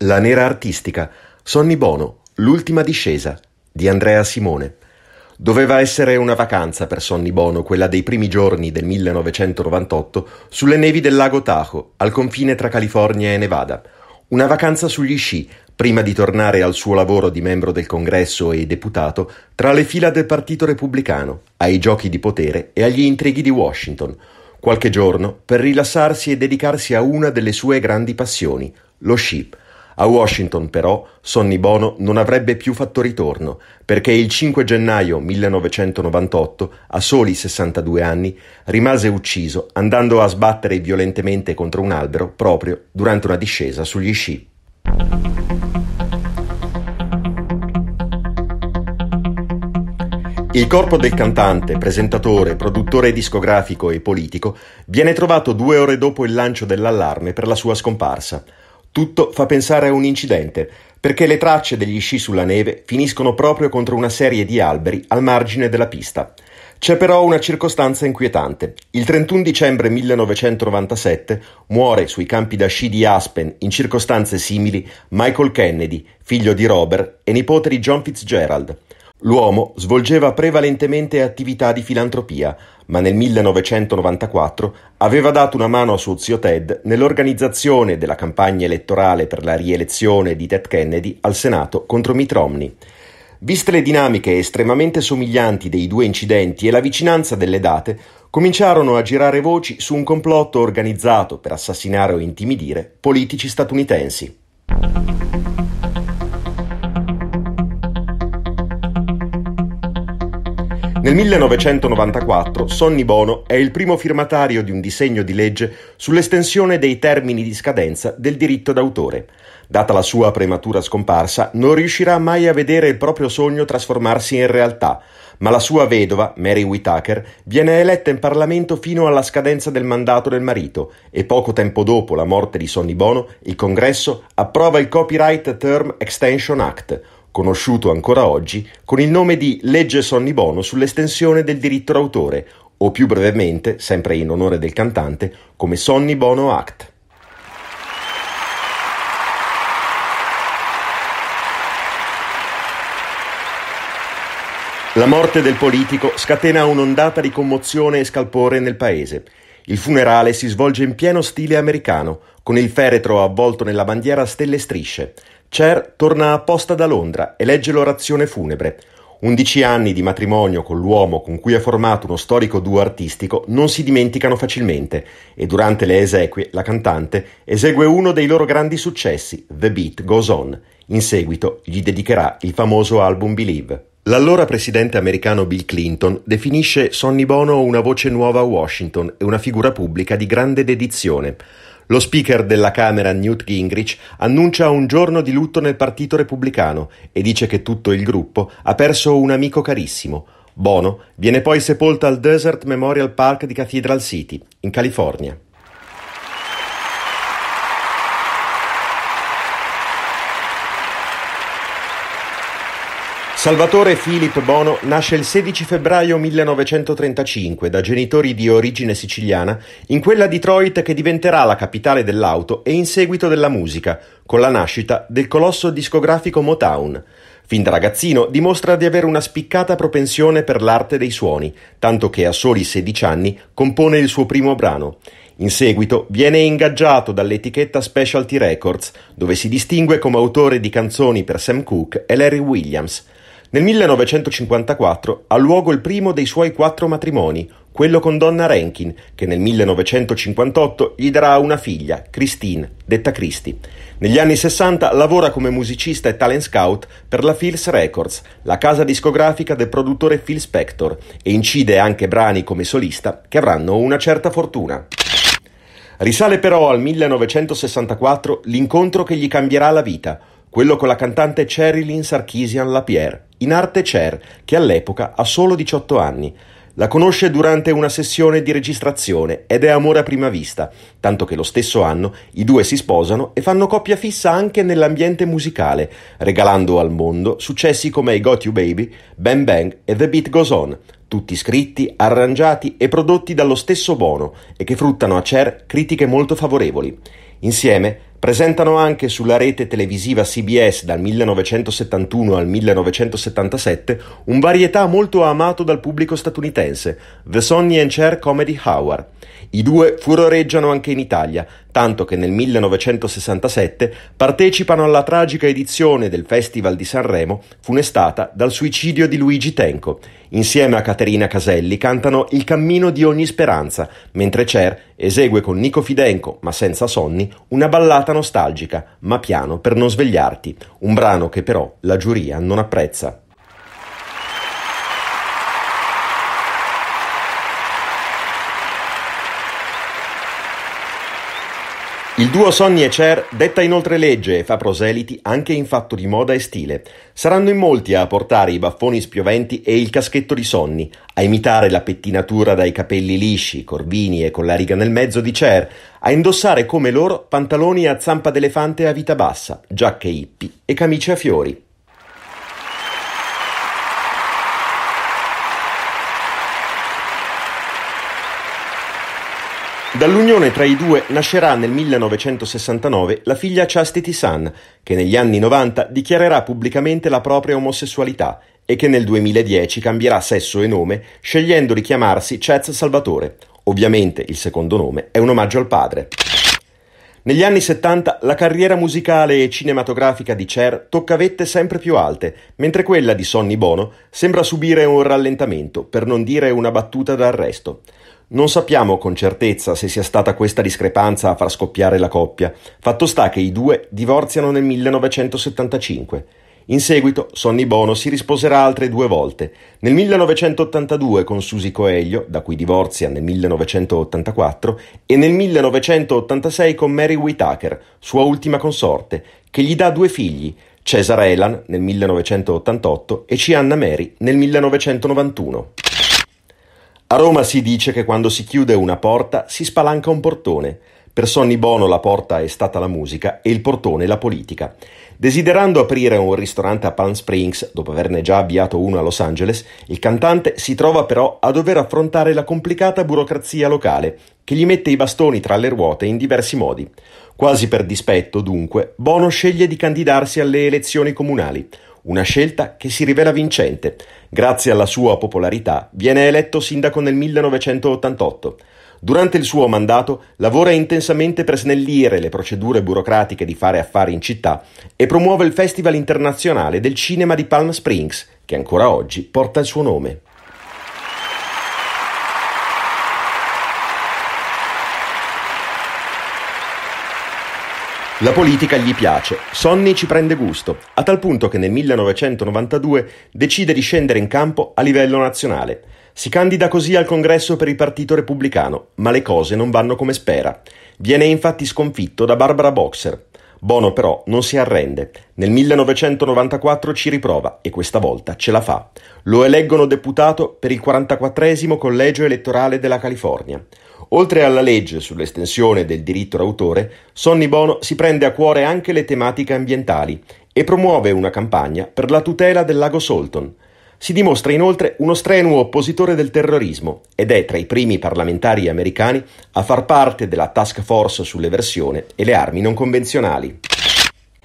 La nera artistica, Sonny Bono, L'ultima discesa di Andrea Simone. Doveva essere una vacanza per Sonny Bono, quella dei primi giorni del 1998, sulle nevi del lago Tahoe, al confine tra California e Nevada. Una vacanza sugli sci, prima di tornare al suo lavoro di membro del congresso e deputato, tra le fila del Partito Repubblicano, ai giochi di potere e agli intrighi di Washington. Qualche giorno per rilassarsi e dedicarsi a una delle sue grandi passioni, lo sci. A Washington, però, Sonny Bono non avrebbe più fatto ritorno, perché il 5 gennaio 1998, a soli 62 anni, rimase ucciso andando a sbattere violentemente contro un albero proprio durante una discesa sugli sci. Il corpo del cantante, presentatore, produttore discografico e politico viene trovato due ore dopo il lancio dell'allarme per la sua scomparsa. Tutto fa pensare a un incidente, perché le tracce degli sci sulla neve finiscono proprio contro una serie di alberi al margine della pista. C'è però una circostanza inquietante. Il 31 dicembre 1997 muore sui campi da sci di Aspen in circostanze simili Michael Kennedy, figlio di Robert e nipote di John Fitzgerald. L'uomo svolgeva prevalentemente attività di filantropia, ma nel 1994 aveva dato una mano a suo zio Ted nell'organizzazione della campagna elettorale per la rielezione di Ted Kennedy al Senato contro Mitt Romney. Viste le dinamiche estremamente somiglianti dei due incidenti e la vicinanza delle date, cominciarono a girare voci su un complotto organizzato per assassinare o intimidire politici statunitensi. Nel 1994 Sonny Bono è il primo firmatario di un disegno di legge sull'estensione dei termini di scadenza del diritto d'autore. Data la sua prematura scomparsa, non riuscirà mai a vedere il proprio sogno trasformarsi in realtà, ma la sua vedova, Mary Whitaker, viene eletta in Parlamento fino alla scadenza del mandato del marito e poco tempo dopo la morte di Sonny Bono, il Congresso approva il Copyright Term Extension Act, conosciuto ancora oggi con il nome di Legge Sonny Bono sull'estensione del diritto d'autore, o più brevemente, sempre in onore del cantante, come Sonny Bono Act. La morte del politico scatena un'ondata di commozione e scalpore nel paese. Il funerale si svolge in pieno stile americano, con il feretro avvolto nella bandiera stelle e strisce. Cher torna apposta da Londra e legge l'orazione funebre. Undici anni di matrimonio con l'uomo con cui ha formato uno storico duo artistico non si dimenticano facilmente e durante le esequie la cantante esegue uno dei loro grandi successi, The Beat Goes On. In seguito gli dedicherà il famoso album Believe. L'allora presidente americano Bill Clinton definisce Sonny Bono una voce nuova a Washington e una figura pubblica di grande dedizione. Lo speaker della Camera Newt Gingrich annuncia un giorno di lutto nel Partito Repubblicano e dice che tutto il gruppo ha perso un amico carissimo. Bono viene poi sepolta al Desert Memorial Park di Cathedral City, in California. Salvatore Filippo Bono nasce il 16 febbraio 1935 da genitori di origine siciliana in quella Detroit che diventerà la capitale dell'auto e in seguito della musica, con la nascita del colosso discografico Motown. Fin da ragazzino dimostra di avere una spiccata propensione per l'arte dei suoni, tanto che a soli 16 anni compone il suo primo brano. In seguito viene ingaggiato dall'etichetta Specialty Records, dove si distingue come autore di canzoni per Sam Cooke e Larry Williams, nel 1954 ha luogo il primo dei suoi quattro matrimoni, quello con Donna Rankin, che nel 1958 gli darà una figlia, Christine, detta Christy. Negli anni 60 lavora come musicista e talent scout per la Phils Records, la casa discografica del produttore Phil Spector, e incide anche brani come solista che avranno una certa fortuna. Risale però al 1964 l'incontro che gli cambierà la vita, quello con la cantante Sherilyn Sarkisian Lapierre in arte Cher, che all'epoca ha solo 18 anni. La conosce durante una sessione di registrazione ed è amore a prima vista, tanto che lo stesso anno i due si sposano e fanno coppia fissa anche nell'ambiente musicale, regalando al mondo successi come I Got You Baby, Bang Bang e The Beat Goes On, tutti scritti, arrangiati e prodotti dallo stesso Bono e che fruttano a Cher critiche molto favorevoli. Insieme Presentano anche sulla rete televisiva CBS dal 1971 al 1977 un varietà molto amato dal pubblico statunitense, The Sonny and Cher Comedy Hour. I due furoreggiano anche in Italia, tanto che nel 1967 partecipano alla tragica edizione del Festival di Sanremo funestata dal suicidio di Luigi Tenco, Insieme a Caterina Caselli cantano Il cammino di ogni speranza, mentre Cher esegue con Nico Fidenco, ma senza sonni, una ballata nostalgica, ma piano per non svegliarti, un brano che però la giuria non apprezza. Il duo Sonny e Cher detta inoltre legge e fa proseliti anche in fatto di moda e stile. Saranno in molti a portare i baffoni spioventi e il caschetto di Sonny, a imitare la pettinatura dai capelli lisci, corvini e con la riga nel mezzo di Cher, a indossare come loro pantaloni a zampa d'elefante a vita bassa, giacche hippie e camicie a fiori. Dall'unione tra i due nascerà nel 1969 la figlia Chastity Sun, che negli anni 90 dichiarerà pubblicamente la propria omosessualità e che nel 2010 cambierà sesso e nome scegliendo di chiamarsi Chaz Salvatore. Ovviamente il secondo nome è un omaggio al padre. Negli anni 70 la carriera musicale e cinematografica di Cher tocca vette sempre più alte, mentre quella di Sonny Bono sembra subire un rallentamento, per non dire una battuta d'arresto. Non sappiamo con certezza se sia stata questa discrepanza a far scoppiare la coppia, fatto sta che i due divorziano nel 1975. In seguito Sonny Bono si risposerà altre due volte, nel 1982 con Susie Coelho, da cui divorzia nel 1984, e nel 1986 con Mary Whitaker, sua ultima consorte, che gli dà due figli, Cesar Elan nel 1988 e Cianna Mary nel 1991. A Roma si dice che quando si chiude una porta si spalanca un portone. Per Sonny Bono la porta è stata la musica e il portone la politica. Desiderando aprire un ristorante a Palm Springs, dopo averne già avviato uno a Los Angeles, il cantante si trova però a dover affrontare la complicata burocrazia locale, che gli mette i bastoni tra le ruote in diversi modi. Quasi per dispetto, dunque, Bono sceglie di candidarsi alle elezioni comunali, una scelta che si rivela vincente. Grazie alla sua popolarità viene eletto sindaco nel 1988. Durante il suo mandato lavora intensamente per snellire le procedure burocratiche di fare affari in città e promuove il Festival internazionale del cinema di Palm Springs, che ancora oggi porta il suo nome. La politica gli piace, Sonny ci prende gusto, a tal punto che nel 1992 decide di scendere in campo a livello nazionale. Si candida così al congresso per il Partito Repubblicano, ma le cose non vanno come spera. Viene infatti sconfitto da Barbara Boxer. Bono però non si arrende. Nel 1994 ci riprova e questa volta ce la fa. Lo eleggono deputato per il 44 collegio elettorale della California. Oltre alla legge sull'estensione del diritto d'autore, Sonny Bono si prende a cuore anche le tematiche ambientali e promuove una campagna per la tutela del lago Solton. Si dimostra inoltre uno strenuo oppositore del terrorismo ed è tra i primi parlamentari americani a far parte della task force sull'eversione e le armi non convenzionali.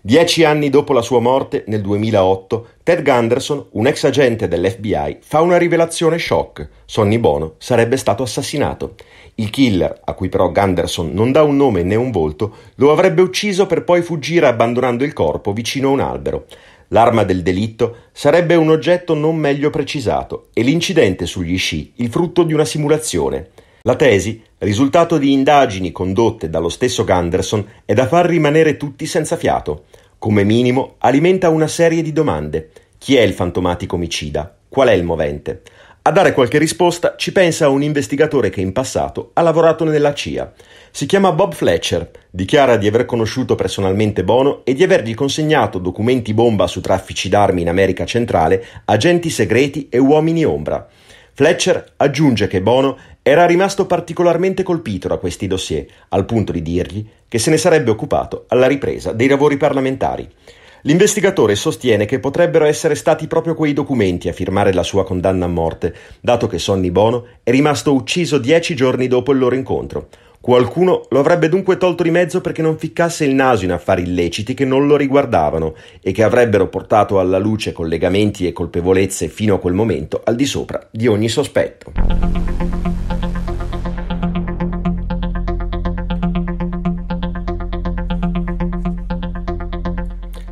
Dieci anni dopo la sua morte, nel 2008, Ted Gunderson, un ex agente dell'FBI, fa una rivelazione shock. Sonny Bono sarebbe stato assassinato. Il killer, a cui però Gunderson non dà un nome né un volto, lo avrebbe ucciso per poi fuggire abbandonando il corpo vicino a un albero. L'arma del delitto sarebbe un oggetto non meglio precisato e l'incidente sugli sci il frutto di una simulazione. La tesi, risultato di indagini condotte dallo stesso Ganderson, è da far rimanere tutti senza fiato. Come minimo, alimenta una serie di domande. Chi è il fantomatico omicida? Qual è il movente? A dare qualche risposta ci pensa un investigatore che in passato ha lavorato nella CIA. Si chiama Bob Fletcher, dichiara di aver conosciuto personalmente Bono e di avergli consegnato documenti bomba su traffici d'armi in America centrale, agenti segreti e uomini ombra. Fletcher aggiunge che Bono era rimasto particolarmente colpito da questi dossier, al punto di dirgli che se ne sarebbe occupato alla ripresa dei lavori parlamentari. L'investigatore sostiene che potrebbero essere stati proprio quei documenti a firmare la sua condanna a morte, dato che Sonny Bono è rimasto ucciso dieci giorni dopo il loro incontro. Qualcuno lo avrebbe dunque tolto di mezzo perché non ficcasse il naso in affari illeciti che non lo riguardavano e che avrebbero portato alla luce collegamenti e colpevolezze fino a quel momento al di sopra di ogni sospetto.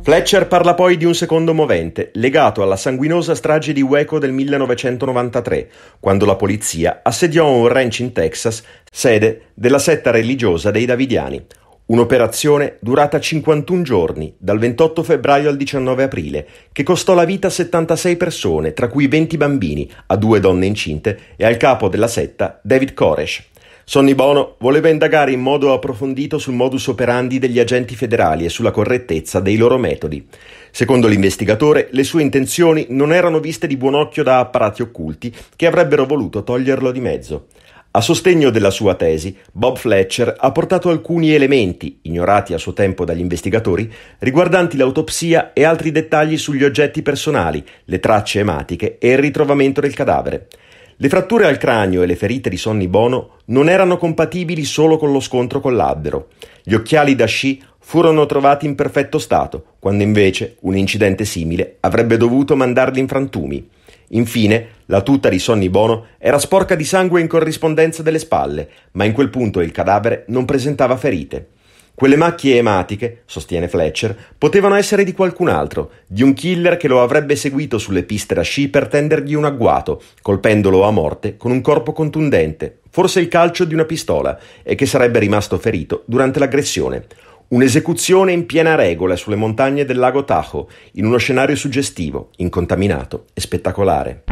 Fletcher parla poi di un secondo movente, legato alla sanguinosa strage di Waco del 1993, quando la polizia assediò un ranch in Texas, sede della setta religiosa dei Davidiani. Un'operazione durata 51 giorni, dal 28 febbraio al 19 aprile, che costò la vita a 76 persone, tra cui 20 bambini, a due donne incinte e al capo della setta David Koresh. Sonny Bono voleva indagare in modo approfondito sul modus operandi degli agenti federali e sulla correttezza dei loro metodi. Secondo l'investigatore, le sue intenzioni non erano viste di buon occhio da apparati occulti che avrebbero voluto toglierlo di mezzo. A sostegno della sua tesi, Bob Fletcher ha portato alcuni elementi, ignorati a suo tempo dagli investigatori, riguardanti l'autopsia e altri dettagli sugli oggetti personali, le tracce ematiche e il ritrovamento del cadavere. Le fratture al cranio e le ferite di Sonny Bono non erano compatibili solo con lo scontro con l'albero. Gli occhiali da sci furono trovati in perfetto stato, quando invece un incidente simile avrebbe dovuto mandarli in frantumi. Infine, la tuta di Sonny Bono era sporca di sangue in corrispondenza delle spalle, ma in quel punto il cadavere non presentava ferite. Quelle macchie ematiche, sostiene Fletcher, potevano essere di qualcun altro, di un killer che lo avrebbe seguito sulle piste da sci per tendergli un agguato, colpendolo a morte con un corpo contundente, forse il calcio di una pistola, e che sarebbe rimasto ferito durante l'aggressione. Un'esecuzione in piena regola sulle montagne del lago Tahoe, in uno scenario suggestivo, incontaminato e spettacolare.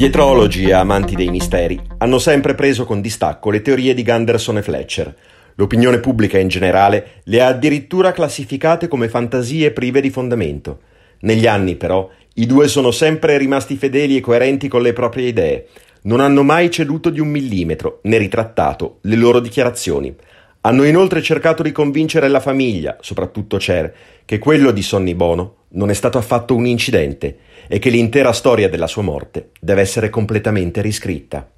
Dietrologi e amanti dei misteri hanno sempre preso con distacco le teorie di Ganderson e Fletcher. L'opinione pubblica in generale le ha addirittura classificate come fantasie prive di fondamento. Negli anni, però, i due sono sempre rimasti fedeli e coerenti con le proprie idee. Non hanno mai ceduto di un millimetro, né ritrattato, le loro dichiarazioni. Hanno inoltre cercato di convincere la famiglia, soprattutto Cher, che quello di Sonny Bono non è stato affatto un incidente e che l'intera storia della sua morte deve essere completamente riscritta.